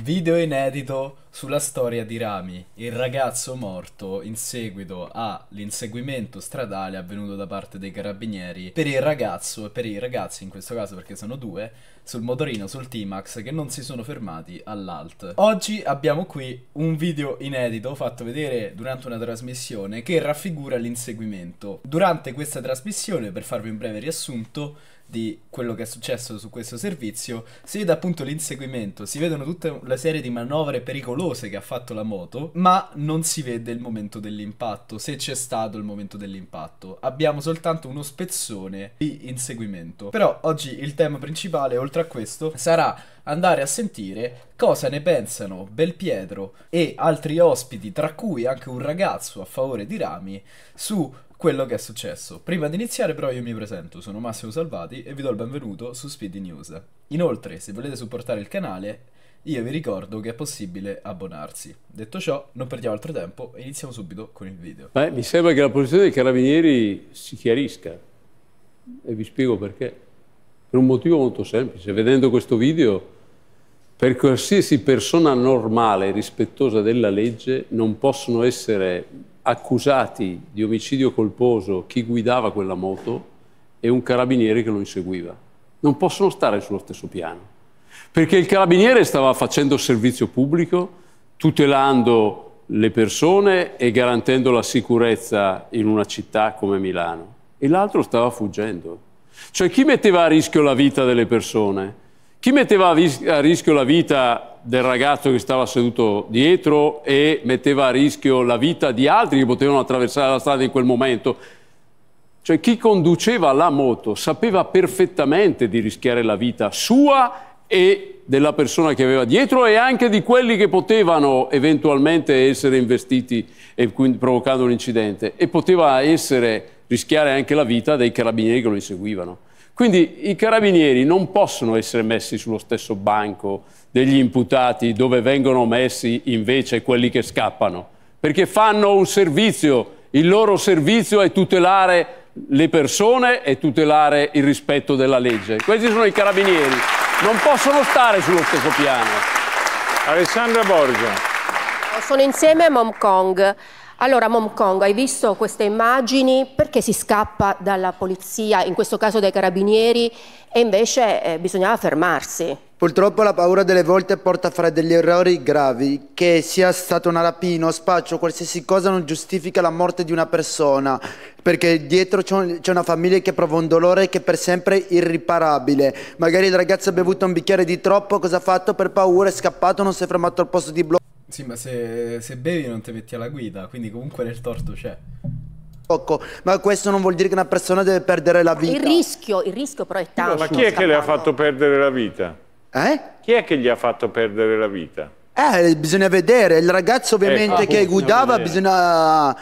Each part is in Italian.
video inedito sulla storia di Rami, il ragazzo morto in seguito all'inseguimento stradale avvenuto da parte dei carabinieri per il ragazzo e per i ragazzi in questo caso perché sono due, sul motorino, sul T-Max che non si sono fermati all'alt. Oggi abbiamo qui un video inedito fatto vedere durante una trasmissione che raffigura l'inseguimento. Durante questa trasmissione, per farvi un breve riassunto, di quello che è successo su questo servizio, si vede appunto l'inseguimento, si vedono tutta una serie di manovre pericolose pericolose che ha fatto la moto, ma non si vede il momento dell'impatto, se c'è stato il momento dell'impatto. Abbiamo soltanto uno spezzone di inseguimento. Però oggi il tema principale, oltre a questo, sarà andare a sentire cosa ne pensano Belpietro e altri ospiti, tra cui anche un ragazzo a favore di Rami, su quello che è successo. Prima di iniziare però io mi presento, sono Massimo Salvati e vi do il benvenuto su Speedy News. Inoltre, se volete supportare il canale, io vi ricordo che è possibile abbonarsi. Detto ciò, non perdiamo altro tempo e iniziamo subito con il video. Beh, mi sembra che la posizione dei carabinieri si chiarisca e vi spiego perché. Per un motivo molto semplice. Vedendo questo video, per qualsiasi persona normale e rispettosa della legge non possono essere accusati di omicidio colposo chi guidava quella moto e un carabiniere che lo inseguiva. Non possono stare sullo stesso piano perché il carabiniere stava facendo servizio pubblico, tutelando le persone e garantendo la sicurezza in una città come Milano e l'altro stava fuggendo. Cioè chi metteva a rischio la vita delle persone? Chi metteva a rischio la vita del ragazzo che stava seduto dietro e metteva a rischio la vita di altri che potevano attraversare la strada in quel momento? Cioè chi conduceva la moto sapeva perfettamente di rischiare la vita sua e della persona che aveva dietro e anche di quelli che potevano eventualmente essere investiti e quindi provocando un incidente e poteva essere rischiare anche la vita dei carabinieri che lo inseguivano. Quindi i carabinieri non possono essere messi sullo stesso banco degli imputati dove vengono messi invece quelli che scappano, perché fanno un servizio, il loro servizio è tutelare le persone e tutelare il rispetto della legge. Questi sono i carabinieri non possono stare sullo stesso piano. Alessandra Borgia. Sono insieme a Mom Kong. Allora, Mom Kong, hai visto queste immagini? Perché si scappa dalla polizia, in questo caso dai carabinieri, e invece eh, bisognava fermarsi? Purtroppo la paura delle volte porta a fare degli errori gravi, che sia stata una rapina, spaccio, qualsiasi cosa non giustifica la morte di una persona, perché dietro c'è una famiglia che prova un dolore che è per sempre irriparabile. Magari il ragazzo ha bevuto un bicchiere di troppo, cosa ha fatto per paura, è scappato, non si è fermato al posto di blocco. Sì, ma se, se bevi non ti metti alla guida, quindi comunque nel torto c'è. Ma questo non vuol dire che una persona deve perdere la vita. Il rischio, il rischio però è tanto. ma chi è che le ha fatto perdere la vita? Eh? Chi è che gli ha fatto perdere la vita? Eh, bisogna vedere. Il ragazzo ovviamente eh, che guidava bisogna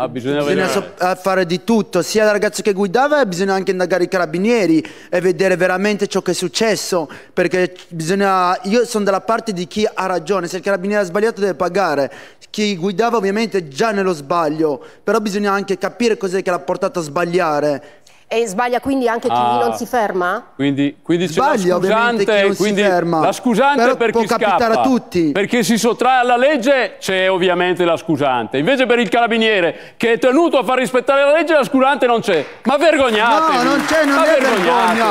Ah, bisogna, bisogna so- eh, fare di tutto, sia la ragazza che guidava, bisogna anche indagare i carabinieri e vedere veramente ciò che è successo, perché bisogna, io sono dalla parte di chi ha ragione, se il carabiniere ha sbagliato deve pagare, chi guidava ovviamente è già nello sbaglio, però bisogna anche capire cos'è che l'ha portato a sbagliare e sbaglia quindi anche chi ah. non si ferma? Quindi, quindi Sbaglia ovviamente chi non si ferma. La scusante Però per può chi capitare scappa, a tutti. Perché si sottrae alla legge c'è ovviamente la scusante. Invece per il carabiniere che è tenuto a far rispettare la legge la scusante non c'è. Ma vergognatevi! No, non c'è, non Ma è vergogna.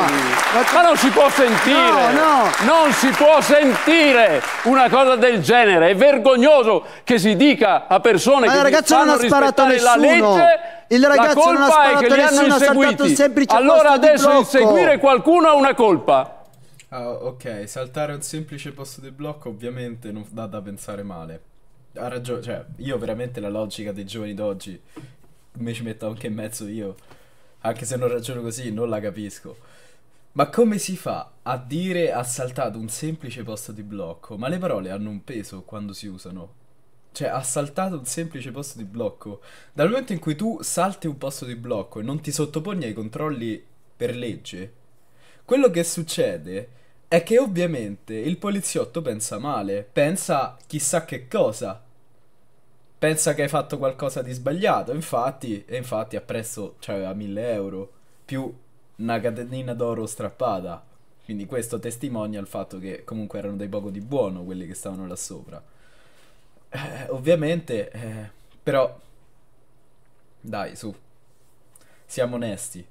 Ma non si può sentire! No, no! Non si può sentire una cosa del genere. È vergognoso che si dica a persone Ma che non hanno rispettare la legge il ragazzo non ha sparato è che nessuno, ha saltato un semplice Allora adesso inseguire qualcuno ha una colpa. Ah, ok, saltare un semplice posto di blocco ovviamente non dà da pensare male. Ha ragione, cioè, io veramente la logica dei giovani d'oggi mi ci metto anche in mezzo io. Anche se non ragiono così, non la capisco. Ma come si fa a dire ha saltato un semplice posto di blocco? Ma le parole hanno un peso quando si usano. Cioè, ha saltato un semplice posto di blocco. Dal momento in cui tu salti un posto di blocco e non ti sottoponi ai controlli per legge, quello che succede è che ovviamente il poliziotto pensa male, pensa chissà che cosa. Pensa che hai fatto qualcosa di sbagliato, infatti, e infatti appresso c'aveva cioè, 1000 euro, più una catenina d'oro strappata. Quindi questo testimonia il fatto che comunque erano dei poco di buono quelli che stavano là sopra. Eh, ovviamente, eh, però... Dai, su. Siamo onesti.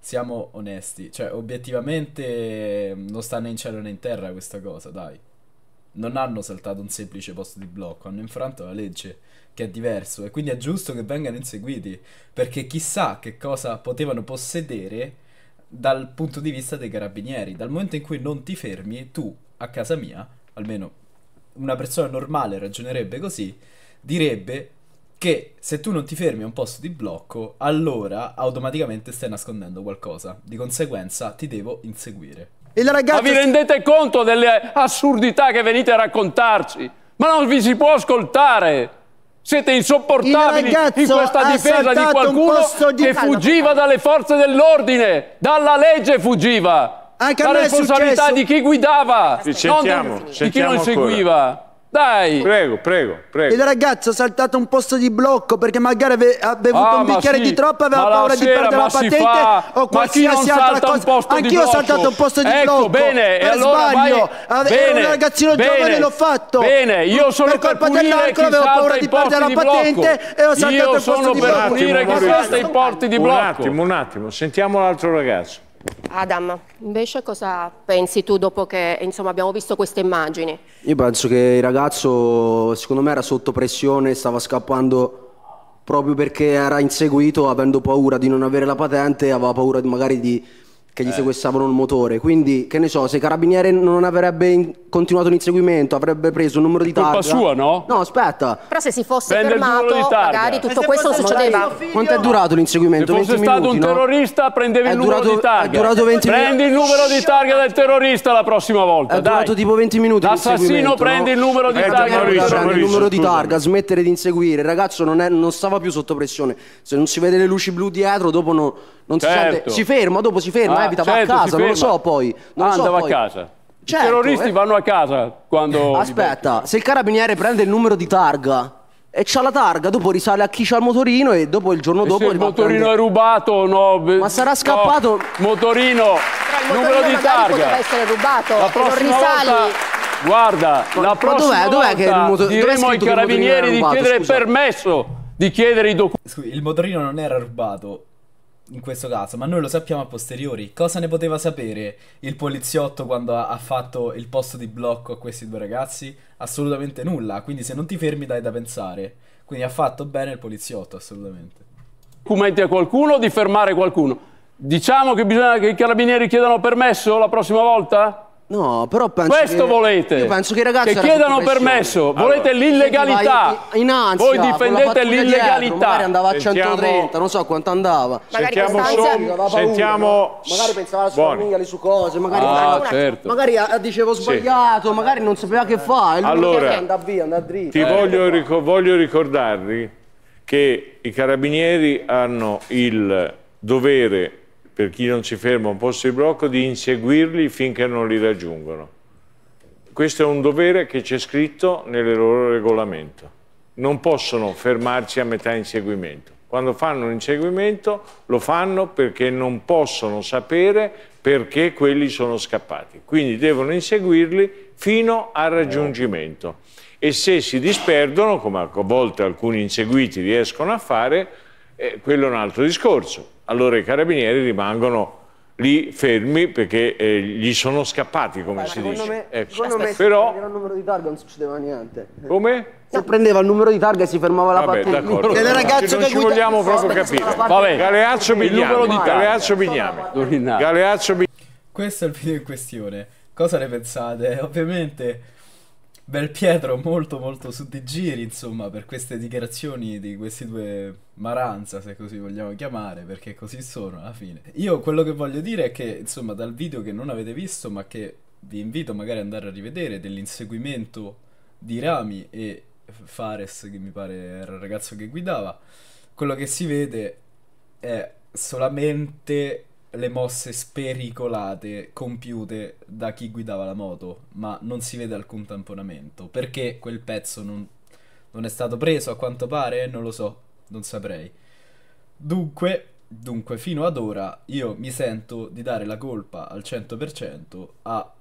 Siamo onesti. Cioè, obiettivamente mm, non sta né in cielo né in terra questa cosa, dai. Non hanno saltato un semplice posto di blocco, hanno infranto la legge, che è diverso, e quindi è giusto che vengano inseguiti, perché chissà che cosa potevano possedere dal punto di vista dei carabinieri. Dal momento in cui non ti fermi, tu, a casa mia, almeno una persona normale ragionerebbe così, direbbe che se tu non ti fermi a un posto di blocco, allora automaticamente stai nascondendo qualcosa. Di conseguenza ti devo inseguire. Ma vi rendete conto delle assurdità che venite a raccontarci? Ma non vi si può ascoltare! Siete insopportabili in questa difesa di qualcuno di... che fuggiva dalle forze dell'ordine, dalla legge fuggiva! Anche la responsabilità di chi guidava, sentiamo, di chi non ancora. seguiva. Dai! Prego, prego, prego. Il ragazzo ha saltato un posto di blocco perché magari aveva bevuto ah, un bicchiere sì. di troppo, aveva paura sera, di perdere la patente fa. o qualsiasi altra cosa. Anch'io ho saltato un posto di ecco, blocco. Bene, per allora sbaglio. Vai... Bene, Ero un ragazzino bene, giovane l'ho fatto. Bene, io sono per colpa dell'alcol avevo paura di perdere la patente e ho saltato io il posto di blocco. Io sono per punire chi salta i porti di blocco. Un attimo, un attimo, sentiamo l'altro ragazzo. Adam, invece cosa pensi tu dopo che insomma, abbiamo visto queste immagini? Io penso che il ragazzo secondo me era sotto pressione, stava scappando proprio perché era inseguito avendo paura di non avere la patente, aveva paura magari di che gli eh. sequestravano il motore. Quindi, che ne so, se carabiniere non avrebbe in- continuato l'inseguimento, avrebbe preso un numero di targa. Colpa sua, no? No, aspetta. Però se si fosse Prende fermato, magari tutto questo non succedeva. Quanto è durato l'inseguimento? Se fosse stato minuti, un no? terrorista, prendevi è il numero durato, di targa. È durato 20 minuti. Prendi il numero di targa del terrorista la prossima volta. È dai. durato tipo 20 minuti. L'assassino prende no? il numero di eh, targa. Terrorista, prende il numero di targa, smettere di inseguire. Il ragazzo non, è, non stava più sotto pressione. Se non si vede le luci blu dietro, dopo non non si, certo. si, si ferma, dopo si ferma, ah, evita, certo, va a casa, non lo so poi. Non ah, so andava poi. a casa. Certo, I terroristi eh. vanno a casa quando... Aspetta, se il carabiniere prende il numero di targa e c'ha la targa, dopo risale a chi c'ha il motorino e dopo il giorno e dopo... il motorino prende... è rubato no? Ma sarà scappato... No, motorino, il numero di targa. poteva essere rubato, la prossima Guarda, ma, la prossima dov'è, dov'è motor... diremo ai carabinieri di chiedere scusa. permesso di chiedere i documenti. Il motorino non era rubato, in questo caso, ma noi lo sappiamo a posteriori. Cosa ne poteva sapere il poliziotto quando ha, fatto il posto di blocco a questi due ragazzi? Assolutamente nulla, quindi se non ti fermi dai da pensare. Quindi ha fatto bene il poliziotto, assolutamente. Documenti a qualcuno di fermare qualcuno. Diciamo che bisogna che i carabinieri chiedano permesso la prossima volta? No, però penso Questo che, volete. Io penso che i ragazzi che chiedano permesso, volete l'illegalità. In ansia, Voi difendete l'illegalità. andava a sentiamo, 130, non so quanto andava. Sentiamo magari sentiamo paura, sentiamo no? magari pensava alla sua famiglia, famiglia, su cose, magari, ah, una, certo. magari dicevo sbagliato, sì. magari non sapeva che fare. Allora, andava via, andava dritto. Ti eh, voglio, ric voglio ricordarvi che i carabinieri hanno il dovere per chi non si ferma un posto di blocco, di inseguirli finché non li raggiungono. Questo è un dovere che c'è scritto nel loro regolamento. Non possono fermarsi a metà inseguimento. Quando fanno un inseguimento lo fanno perché non possono sapere perché quelli sono scappati. Quindi devono inseguirli fino al raggiungimento. E se si disperdono, come a volte alcuni inseguiti riescono a fare, eh, quello è un altro discorso allora i carabinieri rimangono lì fermi perché eh, gli sono scappati come Guarda, si dice me, ecco. me però il numero di targa non succedeva niente come? se prendeva il numero di targa e si fermava la Vabbè, d'accordo. non ci vogliamo proprio capire Vabbè. Galeazzo Bignami Galeazzo Bignami Galeazzo Bignami questo è il video in questione cosa ne pensate? ovviamente Bel Pietro molto molto su di giri, insomma, per queste dichiarazioni di questi due maranza, se così vogliamo chiamare, perché così sono alla fine. Io quello che voglio dire è che, insomma, dal video che non avete visto, ma che vi invito magari ad andare a rivedere, dell'inseguimento di Rami e Fares, che mi pare era il ragazzo che guidava, quello che si vede è solamente le mosse spericolate compiute da chi guidava la moto, ma non si vede alcun tamponamento. Perché quel pezzo non, non è stato preso a quanto pare? Non lo so, non saprei. Dunque, dunque, fino ad ora io mi sento di dare la colpa al 100% a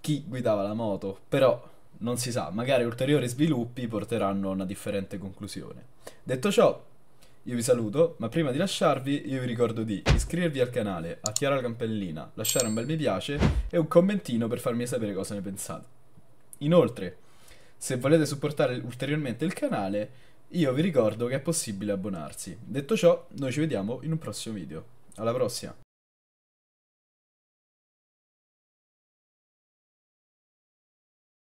chi guidava la moto, però non si sa, magari ulteriori sviluppi porteranno a una differente conclusione. Detto ciò, io vi saluto, ma prima di lasciarvi io vi ricordo di iscrivervi al canale, attivare la campanellina, lasciare un bel mi piace e un commentino per farmi sapere cosa ne pensate. Inoltre, se volete supportare ulteriormente il canale, io vi ricordo che è possibile abbonarsi. Detto ciò, noi ci vediamo in un prossimo video. Alla prossima!